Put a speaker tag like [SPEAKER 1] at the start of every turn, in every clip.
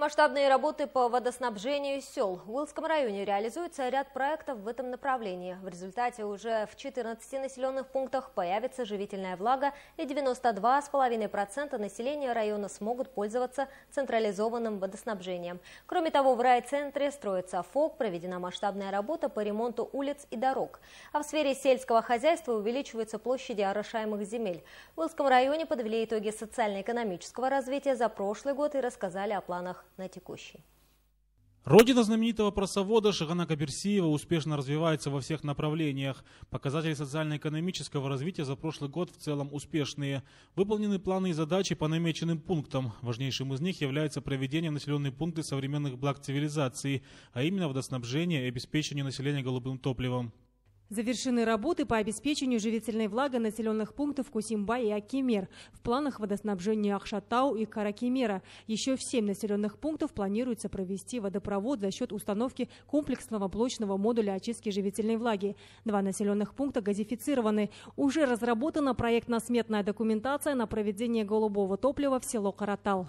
[SPEAKER 1] Масштабные работы по водоснабжению сел. В Уилском районе реализуется ряд проектов в этом направлении. В результате уже в 14 населенных пунктах появится живительная влага и 92,5% населения района смогут пользоваться централизованным водоснабжением. Кроме того, в райцентре строится ФОК, проведена масштабная работа по ремонту улиц и дорог. А в сфере сельского хозяйства увеличиваются площади орошаемых земель. В Уилском районе подвели итоги социально-экономического развития за прошлый год и рассказали о планах на текущий.
[SPEAKER 2] Родина знаменитого просовода Шагана Каберсиева успешно развивается во всех направлениях. Показатели социально-экономического развития за прошлый год в целом успешные. Выполнены планы и задачи по намеченным пунктам. Важнейшим из них является проведение населенных пунктов современных благ цивилизации, а именно водоснабжение и обеспечение населения голубым топливом.
[SPEAKER 3] Завершены работы по обеспечению живительной влаги населенных пунктов Кусимба и Акимер. В планах водоснабжения Ахшатау и Каракимера. Еще в семь населенных пунктов планируется провести водопровод за счет установки комплексного блочного модуля очистки живительной влаги. Два населенных пункта газифицированы. Уже разработана проектно-сметная документация на проведение голубого топлива в село Каратал.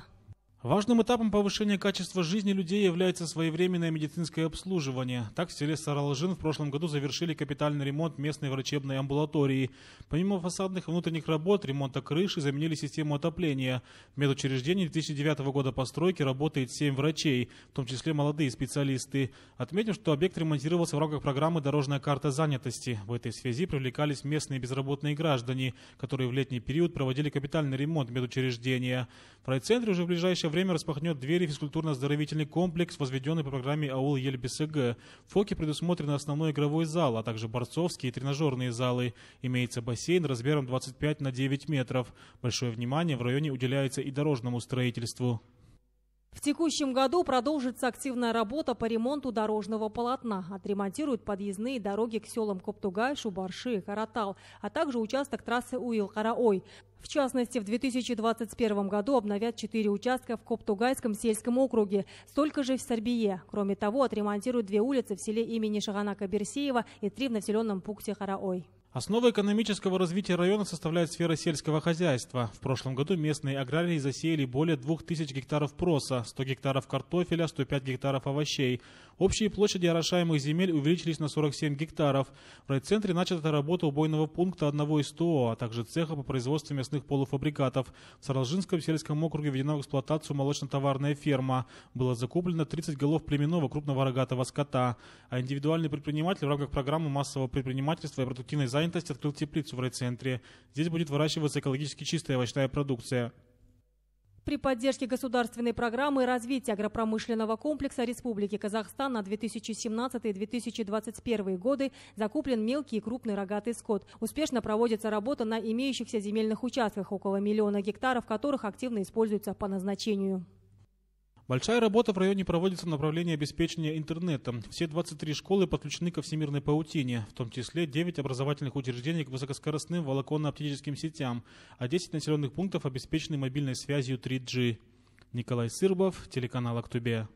[SPEAKER 2] Важным этапом повышения качества жизни людей является своевременное медицинское обслуживание. Так в селе Саралжин в прошлом году завершили капитальный ремонт местной врачебной амбулатории. Помимо фасадных и внутренних работ, ремонта крыши заменили систему отопления. В медучреждении 2009 года постройки работает 7 врачей, в том числе молодые специалисты. Отметим, что объект ремонтировался в рамках программы «Дорожная карта занятости». В этой связи привлекались местные безработные граждане, которые в летний период проводили капитальный ремонт медучреждения. В райцентре уже в ближайшее время распахнет двери физкультурно-оздоровительный комплекс, возведенный по программе «Аул Ельбисг». В ФОКе предусмотрено основной игровой зал, а также борцовские и тренажерные залы. Имеется бассейн размером 25 на 9 метров. Большое внимание в районе уделяется и дорожному строительству.
[SPEAKER 3] В текущем году продолжится активная работа по ремонту дорожного полотна. Отремонтируют подъездные дороги к селам Коптугай, Шубарши и Каратал, а также участок трассы Уил-Караой. В частности, в 2021 году обновят четыре участка в Коптугайском сельском округе, столько же в Сарбие. Кроме того, отремонтируют две улицы в селе имени Шаганака-Берсеева и три в населенном пункте Хараой.
[SPEAKER 2] Основы экономического развития района составляет сфера сельского хозяйства. В прошлом году местные аграрии засеяли более 2000 гектаров проса, 100 гектаров картофеля, 105 гектаров овощей. Общие площади орошаемых земель увеличились на 47 гектаров. В райцентре начата работа убойного пункта одного из ТО, а также цеха по производству мясных полуфабрикатов. В Саралжинском сельском округе введена в эксплуатацию молочно-товарная ферма. Было закуплено 30 голов племенного крупного рогатого скота. А индивидуальный предприниматель в рамках программы массового предпринимательства и продуктивной занятости занятости открыл теплицу в райцентре. Здесь будет выращиваться экологически чистая овощная продукция.
[SPEAKER 3] При поддержке государственной программы развития агропромышленного комплекса Республики Казахстан на 2017-2021 годы закуплен мелкий и крупный рогатый скот. Успешно проводится работа на имеющихся земельных участках, около миллиона гектаров которых активно используются по назначению.
[SPEAKER 2] Большая работа в районе проводится в направлении обеспечения интернетом. Все 23 школы подключены ко всемирной паутине, в том числе 9 образовательных учреждений к высокоскоростным волоконно-оптическим сетям, а 10 населенных пунктов обеспечены мобильной связью 3G. Николай Сырбов, телеканал «Актубе».